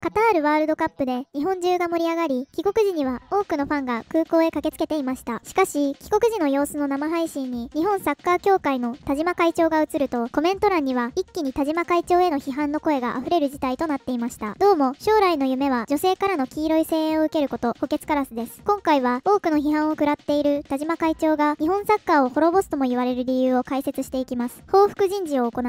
カタールワールドカップで日本中が盛り上がり、帰国時には多くのファンが空港へ駆けつけていました。しかし、帰国時の様子の生配信に日本サッカー協会の田島会長が映ると、コメント欄には一気に田島会長への批判の声が溢れる事態となっていました。どうも、将来の夢は女性からの黄色い声援を受けること、補欠カラスです。今回は多くの批判を食らっている田島会長が日本サッカーを滅ぼすとも言われる理由を解説していきます。報復人事を行う。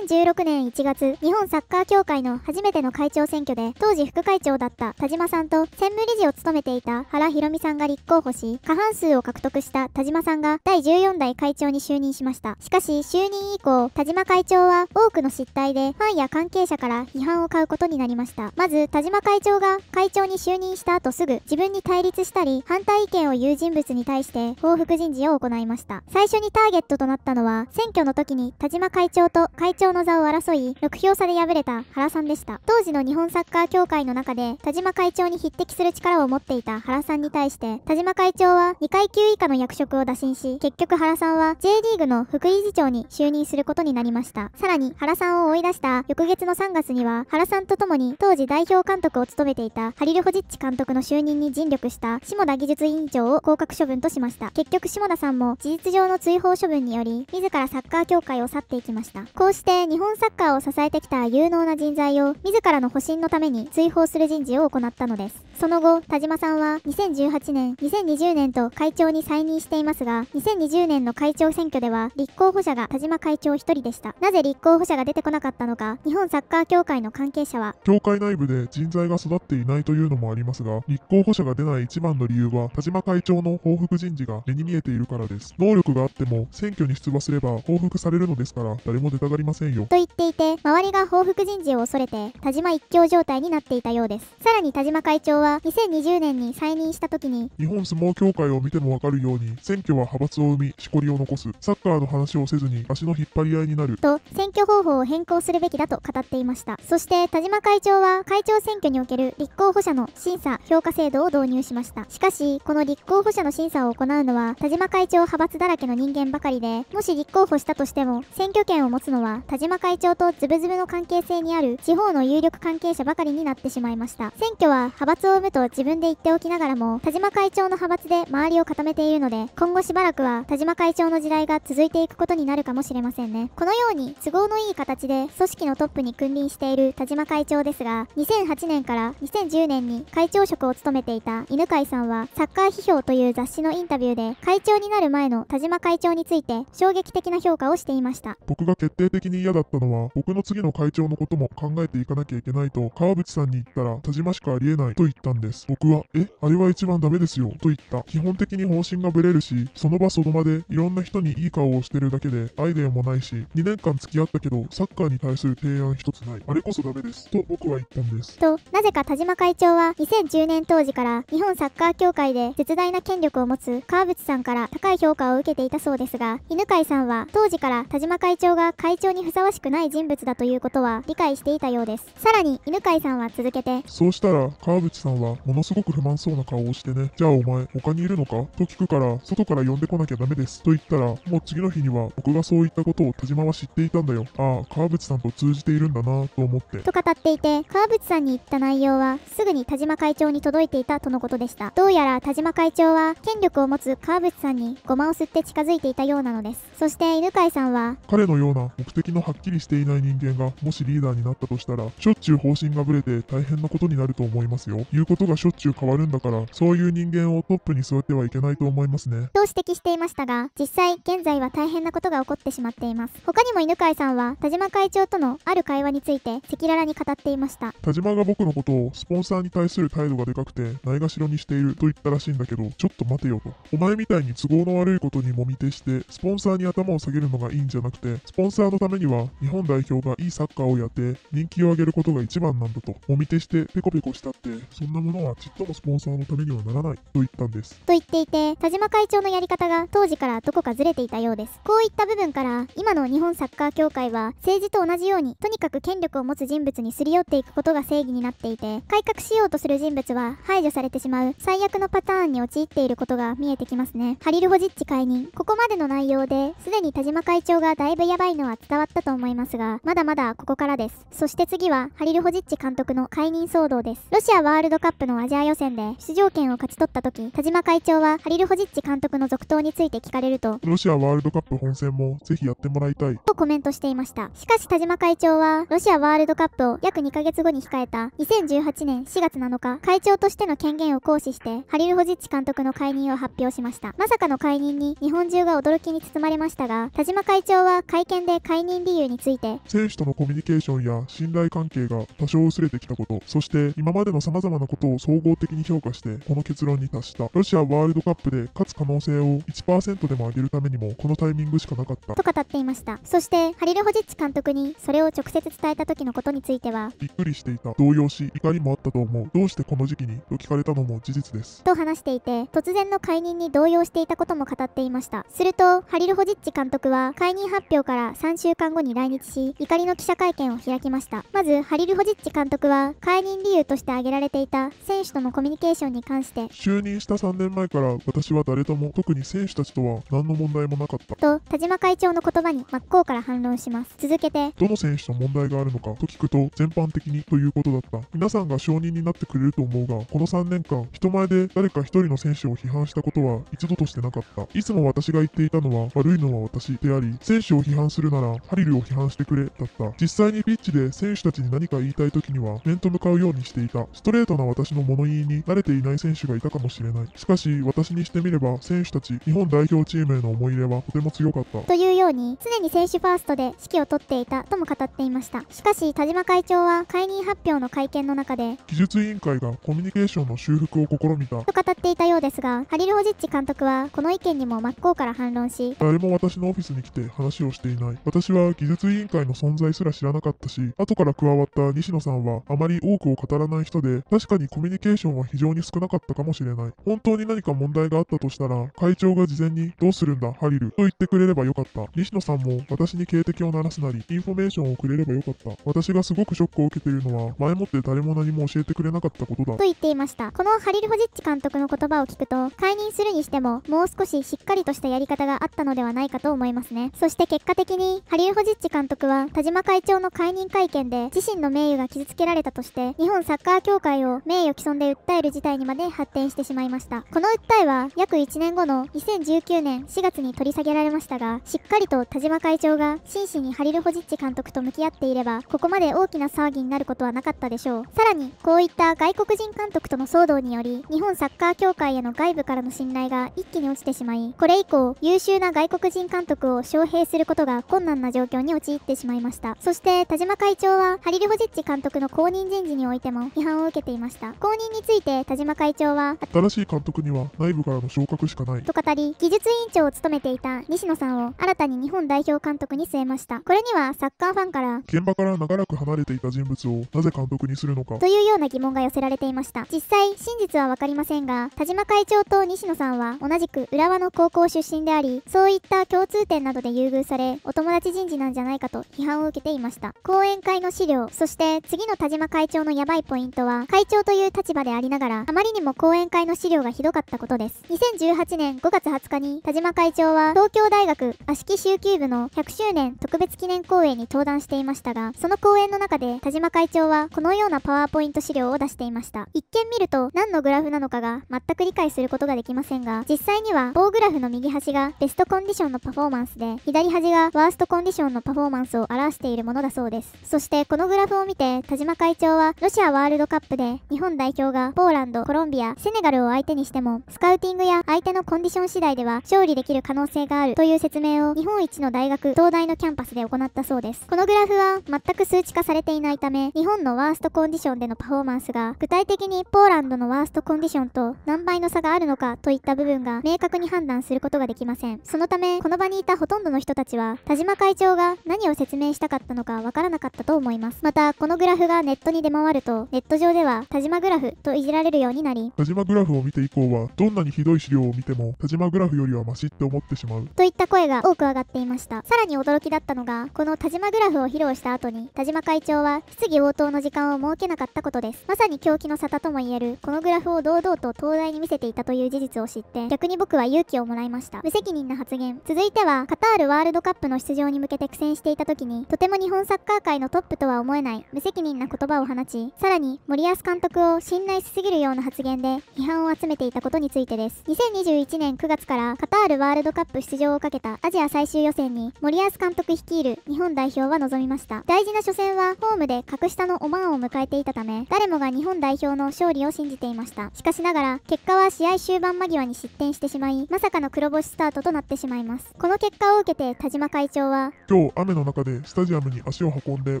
2016年1月、日本サッカー協会の初めての会長選挙で、当時副会長だった田島さんと専務理事を務めていた原博美さんが立候補し、過半数を獲得した田島さんが第14代会長に就任しました。しかし、就任以降、田島会長は多くの失態で、ファンや関係者から批判を買うことになりました。まず、田島会長が会長に就任した後すぐ、自分に対立したり、反対意見を言う人物に対して、報復人事を行いました。最初にターゲットとなったのは、選挙の時に田島会長と会長の座を争い、6票差で敗れた原さんでした。当時の日本サッカーカー協会の中で田島会長に匹敵する力を持っていた原さんに対して田島会長は2階級以下の役職を打診し結局原さんは J リーグの副理事長に就任することになりましたさらに原さんを追い出した翌月の3月には原さんと共に当時代表監督を務めていたハリル・ホジッチ監督の就任に尽力した下田技術委員長を降格処分としました結局下田さんも事実上の追放処分により自らサッカー協会を去っていきましたこうして日本サッカーを支えてきた有能な人材を自らの保身のために前に追放する人事を行ったのです。その後、田島さんは2018年、2020年と会長に再任していますが、2020年の会長選挙では立候補者が田島会長1人でした。なぜ立候補者が出てこなかったのか、日本サッカー協会の関係者は、協会内部で人材が育っていないというのもありますが、立候補者が出ない一番の理由は、田島会長の報復人事が目に見えているからです。能力があっても、選挙に出馬すれば報復されるのですから、誰も出たがりませんよ。と言っていて、周りが報復人事を恐れて、田島一強状態になっていたようですさらに田島会長は2020年に再任した時に日本相撲協会を見てもわかるように選挙は派閥を生みしこりを残すサッカーの話をせずに足の引っ張り合いになると選挙方法を変更するべきだと語っていましたそして田島会長は会長選挙における立候補者の審査評価制度を導入しましたしかしこの立候補者の審査を行うのは田島会長派閥だらけの人間ばかりでもし立候補したとしても選挙権を持つのは田島会長とズブズブの関係性にある地方の有力関係者ばかりりになってしまいました選挙は派閥を生むと自分で言っておきながらも田島会長の派閥で周りを固めているので今後しばらくは田島会長の時代が続いていくことになるかもしれませんねこのように都合のいい形で組織のトップに君臨している田島会長ですが2008年から2010年に会長職を務めていた犬飼さんはサッカー批評という雑誌のインタビューで会長になる前の田島会長について衝撃的な評価をしていました僕が決定的に嫌だったのは僕の次の会長のことも考えていかなきゃいけないと川淵口さんに言ったら、田島しかありえないと言ったんです。僕は、え、あれは一番ダメですよ、と言った。基本的に方針がブレるし、その場その場で、いろんな人にいい顔をしてるだけで、アイデアもないし、2年間付き合ったけど、サッカーに対する提案一つない。あれこそダメです、と僕は言ったんです。と、なぜか田島会長は、2010年当時から、日本サッカー協会で絶大な権力を持つ川淵さんから高い評価を受けていたそうですが、犬飼さんは、当時から田島会長が会長にふさわしくない人物だということは理解していたようです。さらに、犬飼さんさんは続けてそうしたら川淵さんはものすごく不満そうな顔をしてねじゃあお前他にいるのかと聞くから外から呼んでこなきゃダメですと言ったらもう次の日には僕がそういったことを田島は知っていたんだよああ川淵さんと通じているんだなと思ってと語っていて川淵さんに言った内容はすぐに田島会長に届いていたとのことでしたどうやら田島会長は権力を持つ川淵さんにゴマを吸って近づいていたようなのですそして犬飼さんは彼のような目的のはっきりしていない人間がもしリーダーになったとしたらしょっちゅう方針がぶれで大変なことになると思いますよ。言うことがしょっちゅう変わるんだから、そういう人間をトップに座ってはいけないと思いますね。と指摘していましたが、実際、現在は大変なことが起こってしまっています。他にも犬飼さんは、田島会長とのある会話について、赤裸々に語っていました。田島が僕のことを、スポンサーに対する態度がでかくて、ないがしろにしていると言ったらしいんだけど、ちょっと待てよと。お前みたいに都合の悪いことにもみてして、スポンサーに頭を下げるのがいいんじゃなくて、スポンサーのためには、日本代表がいいサッカーをやって、人気を上げることが一番なんだだと、お見てしてペコペコしたって、そんなものはちっともスポンサーのためにはならないと言ったんです。と言っていて、田島会長のやり方が当時からどこかずれていたようです。こういった部分から、今の日本サッカー協会は政治と同じように、とにかく権力を持つ人物にすり寄っていくことが正義になっていて、改革しようとする人物は排除されてしまう最悪のパターンに陥っていることが見えてきますね。ハリルホジッチ解任。ここまでの内容で、すでに田島会長がだいぶやばいのは伝わったと思いますが、まだまだここからです。そして次は、ハリルホジッチ監監督の解任騒動です。ロシアワールドカップのアジア予選で出場権を勝ち取った時、田島会長はハリル・ホジッチ監督の続投について聞かれると、ロシアワールドカップ本戦もぜひやってもらいたい。とコメントしていました。しかし田島会長は、ロシアワールドカップを約2ヶ月後に控えた2018年4月7日、会長としての権限を行使して、ハリル・ホジッチ監督の解任を発表しました。まさかの解任に日本中が驚きに包まれましたが、田島会長は会見で解任理由について、選手とのコミュニケーションや信頼関係が多少れてきたこと、そして今までの様々なことを総合的に評価して、この結論に達した。ロシアワールドカップで勝つ可能性を1%でも上げるためにも、このタイミングしかなかった。と語っていました。そして、ハリル・ホジッチ監督にそれを直接伝えた時のことについては、びっくりしていた、動揺し、怒りもあったと思う。どうしてこの時期にと聞かれたのも事実です。と話していて、突然の解任に動揺していたことも語っていました。すると、ハリル・ホジッチ監督は、解任発表から3週間後に来日し、怒りの記者会見を開きました。まず、ハリル・ホジッチ監督は解任理由として挙げられていた選手とのコミュニケーションに関して就任した3年前から私は誰とも特に選手たちとは何の問題もなかったと田島会長の言葉に真っ向から反論します続けてどの選手と問題があるのかと聞くと全般的にということだった皆さんが承認になってくれると思うがこの3年間人前で誰か1人の選手を批判したことは一度としてなかったいつも私が言っていたのは悪いのは私であり選手を批判するならハリルを批判してくれだった実際にピッチで選手たちに何か言いたい時にには面と向かうようにしていた。ストレートな私の物言いに慣れていない選手がいたかもしれない。しかし、私にしてみれば、選手たち、日本代表チームへの思い入れはとても強かった。というように、常に選手ファーストで指揮を執っていたとも語っていました。しかし、田島会長は解任発表の会見の中で、技術委員会がコミュニケーションの修復を試みた。と語っていたようですが、ハリル・ホジッチ監督は、この意見にも真っ向から反論し、誰も私のオフィスに来て話をしていない。私は技術委員会の存在すら知らなかったし、後から加わった西野さんははあまり多くを語らない人で、確かにコミュニケーションは非常に少なかったかもしれない。本当に何か問題があったとしたら、会長が事前に、どうするんだ、ハリル、と言ってくれればよかった。西野さんも、私に警笛を鳴らすなり、インフォメーションをくれればよかった。私がすごくショックを受けているのは、前もって誰も何も教えてくれなかったことだ。と言っていました。このハリル・ホジッチ監督の言葉を聞くと、解任するにしても、もう少ししっかりとしたやり方があったのではないかと思いますね。そして結果的に、ハリル・ホジッチ監督は、田島会長の解任会見で、自身の名誉が傷つきけられたとして日本サッカー協会を名誉毀損で訴える事態にまで発展してしまいましたこの訴えは約1年後の2019年4月に取り下げられましたがしっかりと田島会長が真摯にハリル・ホジッチ監督と向き合っていればここまで大きな騒ぎになることはなかったでしょうさらにこういった外国人監督との騒動により日本サッカー協会への外部からの信頼が一気に落ちてしまいこれ以降優秀な外国人監督を招聘することが困難な状況に陥ってしまいましたそして田島会長はハリル・ホジッチ監督の公認人事においても批判を受けていました後任について田島会長は新しい監督には内部からの昇格しかないと語り技術委員長を務めていた西野さんを新たに日本代表監督に据えましたこれにはサッカーファンから現場から長らく離れていた人物をなぜ監督にするのかというような疑問が寄せられていました実際真実は分かりませんが田島会長と西野さんは同じく浦和の高校出身でありそういった共通点などで優遇されお友達人事なんじゃないかと批判を受けていました講演会の資料そして次のの田島会長のヤバいポイントは、会長という立場でありながら、あまりにも講演会の資料がひどかったことです。2018年5月20日に、田島会長は、東京大学足利集級部の100周年特別記念講演に登壇していましたが、その講演の中で、田島会長は、このようなパワーポイント資料を出していました。一見見ると、何のグラフなのかが全く理解することができませんが、実際には、棒グラフの右端がベストコンディションのパフォーマンスで、左端がワーストコンディションのパフォーマンスを表しているものだそうです。そして、このグラフを見て、田島会長は、ロシアワールドカップで、日本代表がポーランド、コロンビア、セネガルを相手にしても、スカウティングや相手のコンディション次第では勝利できる可能性があるという説明を日本一の大学、東大のキャンパスで行ったそうです。このグラフは全く数値化されていないため、日本のワーストコンディションでのパフォーマンスが、具体的にポーランドのワーストコンディションと何倍の差があるのかといった部分が明確に判断することができません。そのため、この場にいたほとんどの人たちは、田島会長が何を説明したかったのかわからなかったと思います。また、このグラフがネットに出回ると、ネット上では田島グラフといじられるようになり、田島グラフを見て以降は、どんなにひどい資料を見ても、田島グラフよりはマシって思ってしまう。といった声が多く上がっていました。さらに驚きだったのが、この田島グラフを披露した後に、田島会長は質疑応答の時間を設けなかったことです。まさに狂気の沙汰ともいえる、このグラフを堂々と東大に見せていたという事実を知って、逆に僕は勇気をもらいました。無責任な発言。続いては、カタールワールドカップの出場に向けて苦戦していた時に、とても日本サッカー界のトップとは思えない、無責任なな言葉を放ち、さらに森保監督を信頼しすぎるような発言で批判を集めていたことについてです。2021年9月からカタールワールドカップ出場をかけたアジア最終予選に森保監督率いる日本代表は臨みました。大事な初戦はホームで格下のオマーンを迎えていたため、誰もが日本代表の勝利を信じていました。しかしながら、結果は試合終盤間際に失点してしまい、まさかの黒星スタートとなってしまいます。この結果を受けて田島会長は、今日雨の中でスタジアムに足を運んで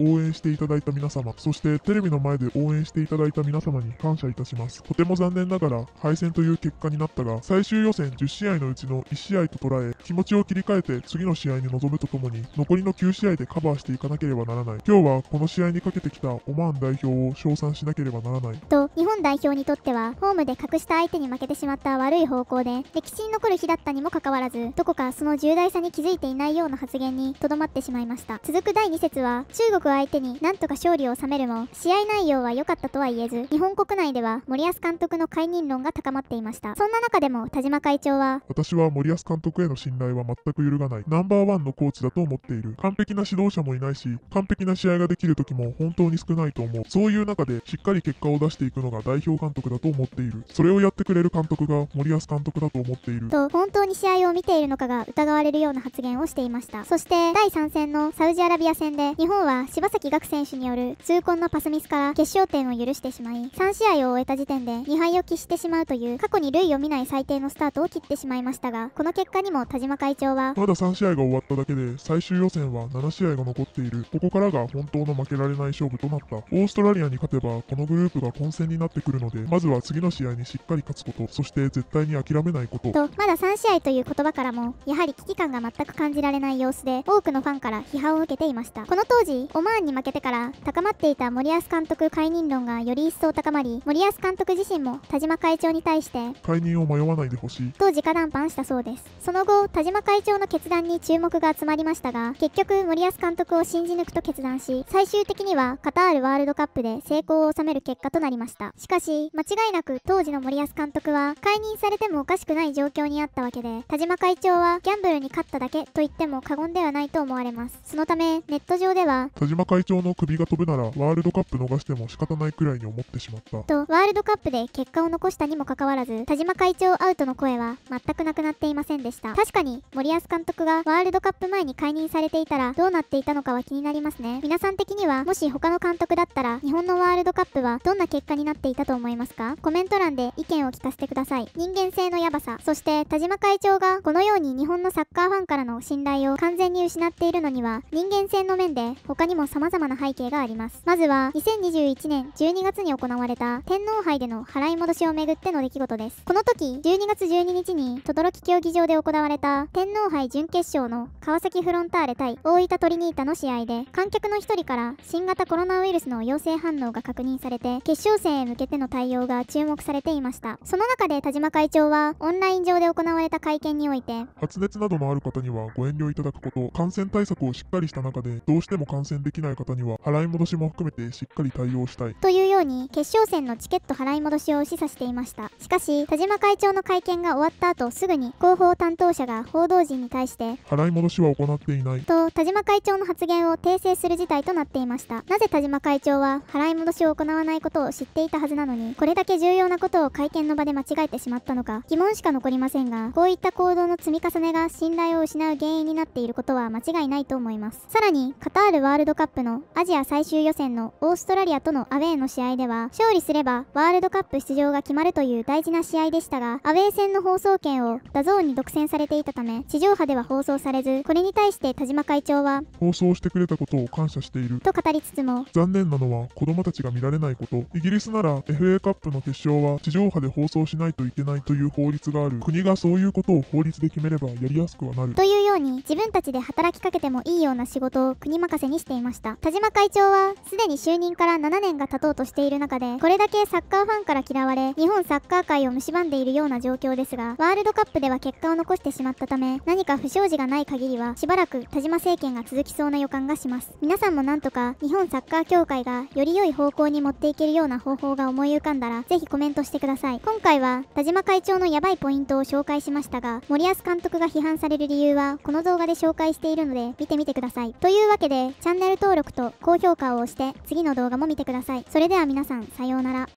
応援していただいた皆様、そしてテレビの前で応援していただいた皆様に感謝いたします。とても残念ながら敗戦という結果になったが、最終予選10試合のうちの1試合と捉え、気持ちを切り替えて次の試合に臨むとともに、残りの9試合でカバーしていかなければならない。今日はこの試合にかけてきたオマーン代表を称賛しなければならない。と、日本代表にとっては、ホームで隠した相手に負けてしまった悪い方向で、歴史に残る日だったにもかかわらず、どこかその重大さに気づいていないような発言にとどまってしまいました。続く第2節は、中国相手になんとか勝利を収めめるも試合内容は良かったとは言えず日本国内では森保監督の解任論が高まっていましたそんな中でも田島会長は私は森保監督への信頼は全く揺るがないナンバーワンのコーチだと思っている完璧な指導者もいないし完璧な試合ができる時も本当に少ないと思うそういう中でしっかり結果を出していくのが代表監督だと思っているそれをやってくれる監督が森保監督だと思っていると本当に試合を見ているのかが疑われるような発言をしていましたそして第3戦のサウジアラビア戦で日本は柴崎岳選手による2痛恨のパスミスから決勝点を許してしまい、3試合を終えた時点で2敗を喫してしまうという過去に類を見ない最低のスタートを切ってしまいましたが、この結果にも田島会長は、まだ3試合が終わっただけで最終予選は7試合が残っている。ここからが本当の負けられない勝負となった。オーストラリアに勝てばこのグループが混戦になってくるので、まずは次の試合にしっかり勝つこと、そして絶対に諦めないこと。と、まだ3試合という言葉からも、やはり危機感が全く感じられない様子で、多くのファンから批判を受けていました。この当時、オマーンに負けてから高まっているいた森保監督解任論がより一層高まり森保監督自身も田島会長に対して解任を迷わないでほしいと直談判したそうですその後田島会長の決断に注目が集まりましたが結局森保監督を信じ抜くと決断し最終的にはカタールワールドカップで成功を収める結果となりましたしかし間違いなく当時の森保監督は解任されてもおかしくない状況にあったわけで田島会長はギャンブルに勝っただけと言っても過言ではないと思われますそのためネット上では田島会長の首が飛ぶならワールドカップ逃しても仕方ないくらいに思ってしまったとワールドカップで結果を残したにもかかわらず田島会長アウトの声は全くなくなっていませんでした確かに森保監督がワールドカップ前に解任されていたらどうなっていたのかは気になりますね皆さん的にはもし他の監督だったら日本のワールドカップはどんな結果になっていたと思いますかコメント欄で意見を聞かせてください人間性のヤバさそして田島会長がこのように日本のサッカーファンからの信頼を完全に失っているのには人間性の面で他にも様々な背景がありますますまずは2021年12月に行われた天皇杯での払い戻しをめぐっての出来事ですこの時12月12日に等々力競技場で行われた天皇杯準決勝の川崎フロンターレ対大分トリニータの試合で観客の1人から新型コロナウイルスの陽性反応が確認されて決勝戦へ向けての対応が注目されていましたその中で田島会長はオンライン上で行われた会見において発熱などのある方にはご遠慮いただくこと感染対策をしっかりした中でどうしても感染できない方には払い戻しも含めてしっかり対応したいというように決勝戦のチケット払い戻しを示唆していましたしかし田島会長の会見が終わった後すぐに広報担当者が報道陣に対して払い戻しは行っていないと田島会長の発言を訂正する事態となっていましたなぜ田島会長は払い戻しを行わないことを知っていたはずなのにこれだけ重要なことを会見の場で間違えてしまったのか疑問しか残りませんがこういった行動の積み重ねが信頼を失う原因になっていることは間違いないと思いますさらにカタールワールドカップのアジア最終予選戦のオーストラリアとのアウェーの試合では、勝利すればワールドカップ出場が決まるという大事な試合でしたが、アウェー戦の放送権をダゾーンに独占されていたため、地上波では放送されず、これに対して田島会長は、放送してくれたことを感謝している。と語りつつも、残念なのは子供たちが見られないこと。イギリスなら FA カップの決勝は地上波で放送しないといけないという法律がある。国がそういうことを法律で決めればやりやすくはなる。というように、自分たちで働きかけてもいいような仕事を国任せにしていました。田島会長は、すでに就任から7年が経とうとしている中で、これだけサッカーファンから嫌われ、日本サッカー界を蝕んでいるような状況ですが、ワールドカップでは結果を残してしまったため、何か不祥事がない限りは、しばらく田島政権が続きそうな予感がします。皆さんもなんとか、日本サッカー協会がより良い方向に持っていけるような方法が思い浮かんだら、ぜひコメントしてください。今回は、田島会長のヤバいポイントを紹介しましたが、森保監督が批判される理由は、この動画で紹介しているので、見てみてください。というわけで、チャンネル登録と高評価を押して、て次の動画も見てくださいそれでは皆さんさようなら